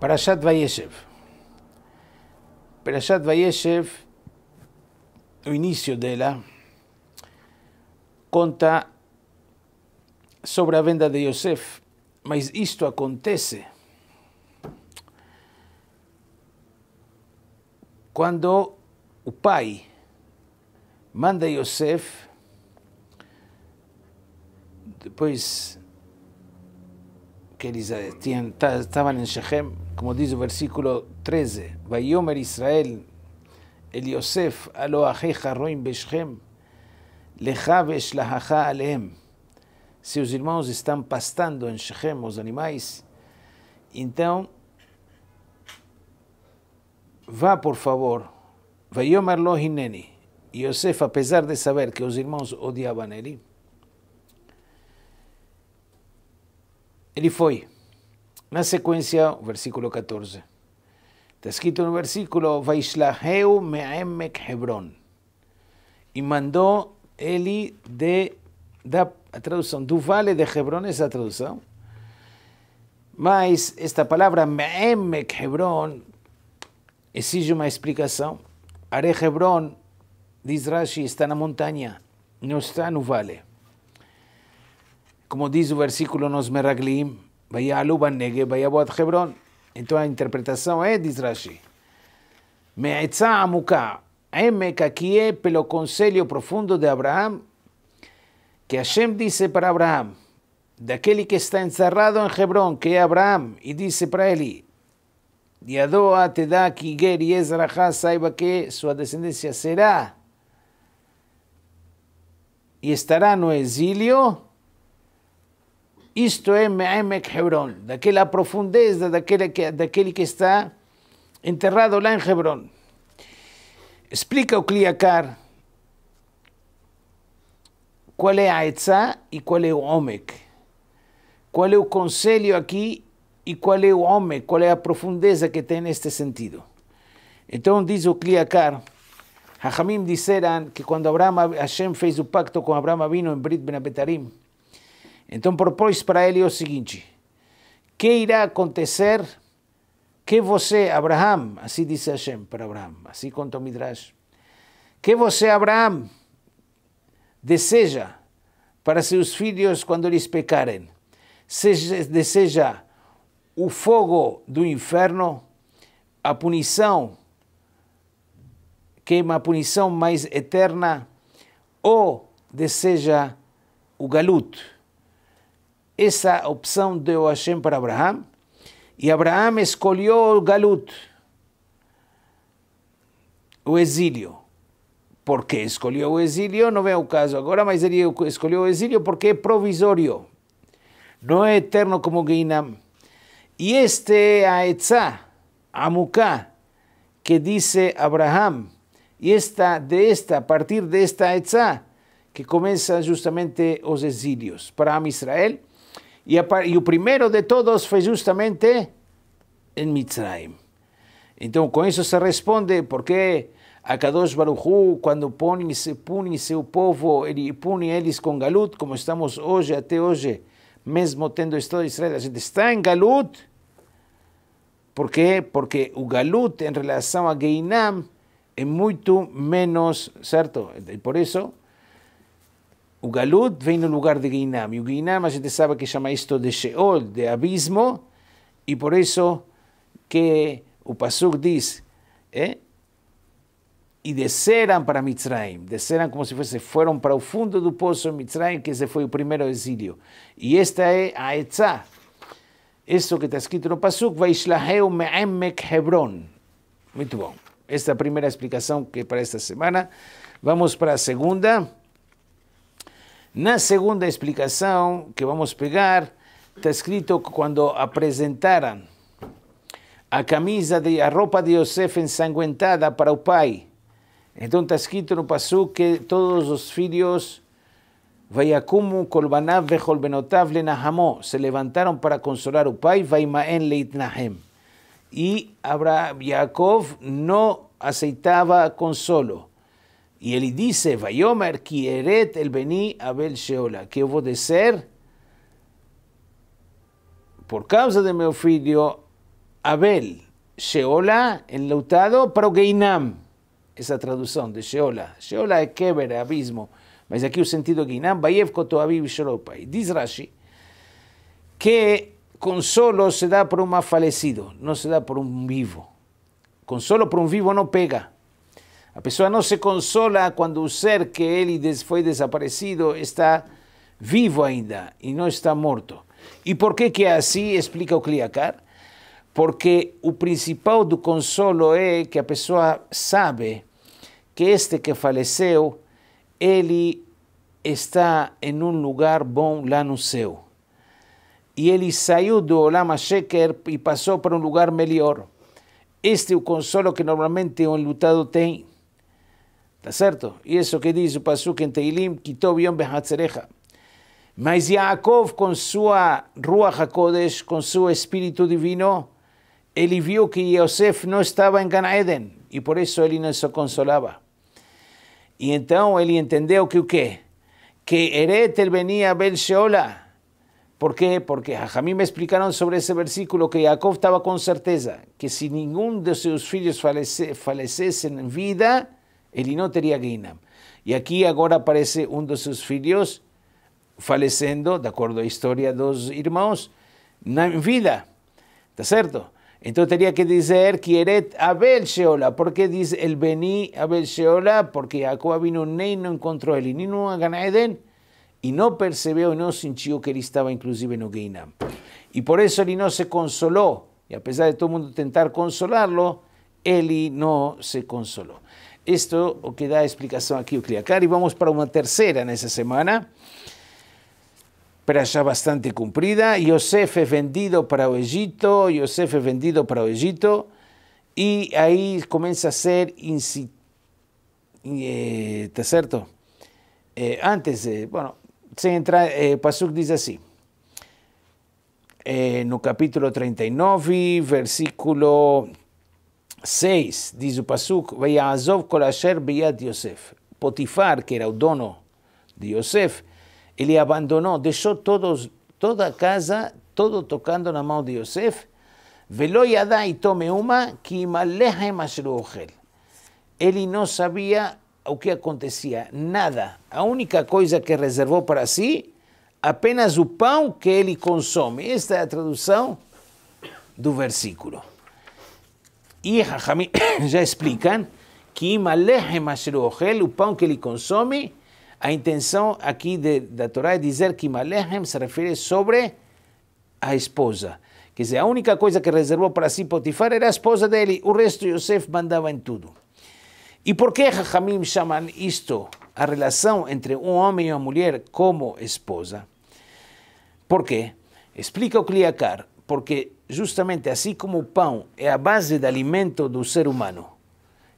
Parashat Vayeshev. Parashat Vayeshev, o início dela, conta sobre a venda de Yosef, mas isto acontece quando o pai manda Yosef, depois que estaban en Shechem, como dice el versículo 13, Vayomer Israel, el Yosef, Aloajeja, Roim Beshchem, Lejabesh Lajaja alem. Si os irmãos están pastando em Shechem, os animais, então, vá por favor, Vayomer Lohineni. Yosef, pesar de saber que os irmãos odiavam ele, Ele foi. Na sequência, o versículo 14. Está escrito no versículo: Vaishlaheu me'emek Hebron. E mandou ele de, da a tradução, do vale de Hebron, essa tradução. Mas esta palavra me'emek Hebron exige uma explicação. Are Hebron, diz Rashi, está na montanha, não está no vale como diz o versículo nos Meraglim, Vayalu Banege, Vayabot Hebron. Então a interpretação é, diz Rashi, Me'etzah amuka Emek aqui é pelo conselho profundo de Abraão, que Hashem disse para Abraão, daquele que está encerrado em Hebron, que é Abraão, e disse para ele, Yadoa te dá que Iger e saiba que sua descendência será e estará no exílio Esto es Meemek Hebron, daquela profundeza daquele que, daquele que está enterrado lá en em Hebrón. Explica o cuál es é a Etzá e qual é o Omek. Qual é o conselho aqui e qual é o cuál qual é profundeza que tiene este sentido. Entonces dice o Kliakar, Hachamim que cuando Abraham, Hashem fez o pacto con Abraham vino en em Brit Ben Abetarim, Então propôs para ele é o seguinte: que irá acontecer que você, Abraham, assim disse Hashem para Abraham, assim conta o Midrash, que você, Abraham, deseja para seus filhos quando eles pecarem, seja, deseja o fogo do inferno, a punição, que é uma punição mais eterna, ou deseja o galuto essa opção deu Hashem para Abraham, e Abraham escolheu Galut, o exílio. Por que escolheu o exílio? Não vem o caso agora, mas ele escolheu o exílio porque é provisório, não é eterno como Guinam. E este é a Etzá, Amuká, que disse Abraham, e esta, de esta, a partir desta Etzá, que começa justamente os exílios. Para Israel, e, a, e o primeiro de todos foi justamente em Mitzrayim. Então, com isso se responde porque Kadosh Baruchu, quando pune, pune seu povo, ele pune eles com Galut, como estamos hoje, até hoje, mesmo tendo estado de Israel, a gente está em Galut. Por quê? Porque o Galut, em relação a Geinam, é muito menos, certo? E por isso, o Galut vem no lugar de Guinam. E o Guinam, a gente sabe que chama isto de Sheol, de abismo, e por isso que o Pasuk diz, é? e desceram para Mitzrayim, desceram como se fosse, foram para o fundo do poço de Mitzrayim, que esse foi o primeiro exílio. E esta é a Etzah, isso que está escrito no Pasuk, Vaishlaheu Me'emek Hebron. Muito bom. Esta é a primeira explicação que para esta semana. Vamos para a segunda. Na segunda explicación que vamos a pegar, está escrito cuando apresentaram a camisa, de, a ropa de Yosef ensanguentada para Upai, pai. Então está escrito no pasó que todos los filhos Vayakumu kolbanav vejolbenotav lenahamó. Se levantaron para consolar al Upai, vaimaen leitnahem. Y yakov no aceitaba consolo. Y él dice, Vayomer, quieret el Bení Abel Sheola, que ser por causa de mi oficio Abel Sheola, enlautado, Progeinam. Esa traducción de Sheola. Sheola es Keber, abismo. Pero aquí un sentido Geinam, Bayev Y dice Rashi que solo se da por un más fallecido, no se da por un vivo. Con solo por un vivo no pega. A pessoa não se consola quando o ser que ele foi desaparecido está vivo ainda e não está morto. E por que, que é assim, explica o Kliakar? Porque o principal do consolo é que a pessoa sabe que este que faleceu, ele está em um lugar bom lá no céu. E ele saiu do Olama Sheker e passou para um lugar melhor. Este é o consolo que normalmente o enlutado tem. ¿Está cierto? Y eso que dice o Pasuk en Teilim, quitó Yom Behatzerecha. Mas Yaakov, con su... rúa HaKodesh, con su espíritu Divino, ...él vio que Yosef no estaba en Ganaeden, ...y por eso él no se consolaba. Y entonces él entendió que o Que Eretel venía a Sheola. ¿Por qué? Porque a mí me explicaron sobre ese versículo que Jacob estaba con certeza que si ninguno de sus hijos falleciese en vida, Elino tería Guinam, y aquí ahora aparece uno de sus hijos falleciendo, de acuerdo a la historia dos hermanos, en vida. está cierto entonces tenía que decir, quiere Abel Sheola. Por qué dice el Beni Abel Sheola? Porque Jacob vino no encontró encontró ele, y no y Eden, no y no no que él estaba inclusive en Guinam. y por eso Elino se consoló y a pesar de todo el mundo intentar consolarlo, Elino no se consoló esto que da explicación aquí o Cliacar. Y vamos para una tercera en esa semana, pero ya bastante cumplida. Yosef es vendido para o Yosef es vendido para o y ahí comienza a ser incitado, está eh, cierto? Eh, antes, bueno, se entra eh, Pasuk dice así eh, el capítulo 39, versículo 6 diz o Pasuk, Veiazov Kolasher Biyad Yosef. Potifar, que era o dono de Yosef, ele abandonou, deixou todos, toda a casa, todo tocando na mão de Yosef. Velo Yadá e tome uma, que Imalehem Ashruochel. Ele não sabia o que acontecia, nada. A única coisa que reservou para si, apenas o pão que ele consome. Esta é a tradução do versículo. E Rahami já explicam que o pão que ele consome, a intenção aqui de, da Torá é dizer que se refere sobre a esposa. Quer dizer, a única coisa que reservou para si Potifar era a esposa dele, o resto Yosef mandava em tudo. E por que Rahamim chamam isto, a relação entre um homem e uma mulher como esposa? Por quê? Explica o Kliakar porque justamente assim como o pão é a base de alimento do ser humano,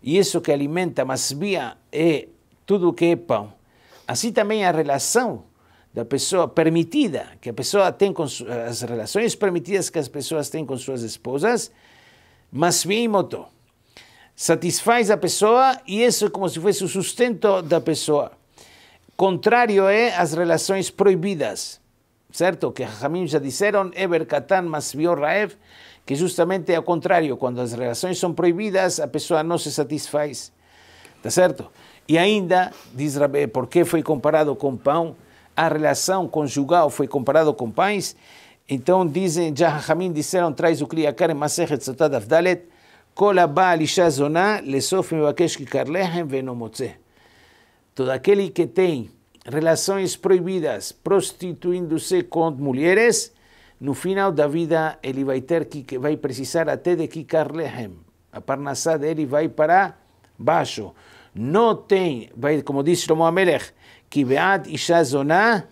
e isso que alimenta masbia é tudo o que é pão, assim também a relação da pessoa permitida, que a pessoa tem com as relações permitidas que as pessoas têm com suas esposas, masbia e motô. Satisfaz a pessoa e isso é como se fosse o sustento da pessoa. Contrário é as relações proibidas, certo? Que Rahamim já disseram, Eber Katan Masbior Raev, que justamente é o contrário, quando as relações são proibidas, a pessoa não se satisfaz, tá certo? E ainda, diz Rabé, porque foi comparado com pão, a relação conjugal foi comparado com pães, então dizem, já Rahamim disseram, traz o Kliakar em Masechet Sotad Afdalet, כל הבא על אישה זונה, לסוף מבקש כיכר לחם ואינו מוצא. תודה כלי relações proibidas, prostituindo-se com mulheres, no final da vida ele vai ter que vai precisar até de quicar lehem. A parnassá dele vai para baixo. Não tem, vai, como diz Shlomo Amelech, que beat isha zoná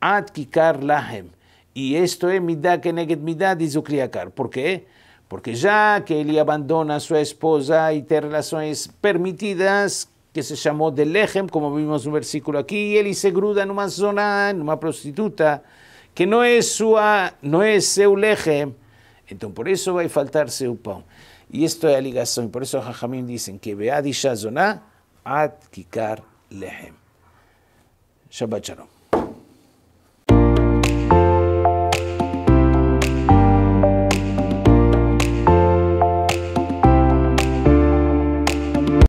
ad kikar lahem. E isto é midá que neged midá, diz o Kriakar. Por quê? Porque já que ele abandona sua esposa e tem relações permitidas que se llamó de Lechem, como vimos un versículo aquí, y él y se gruda en una zona, ah, en una prostituta, que no es su, ah, no es seu entonces por eso va a faltar su pan. Y esto es la ligación, por eso Jajamín dicen que vea dicha zona, ad kikar Lechem. Shabbat shalom.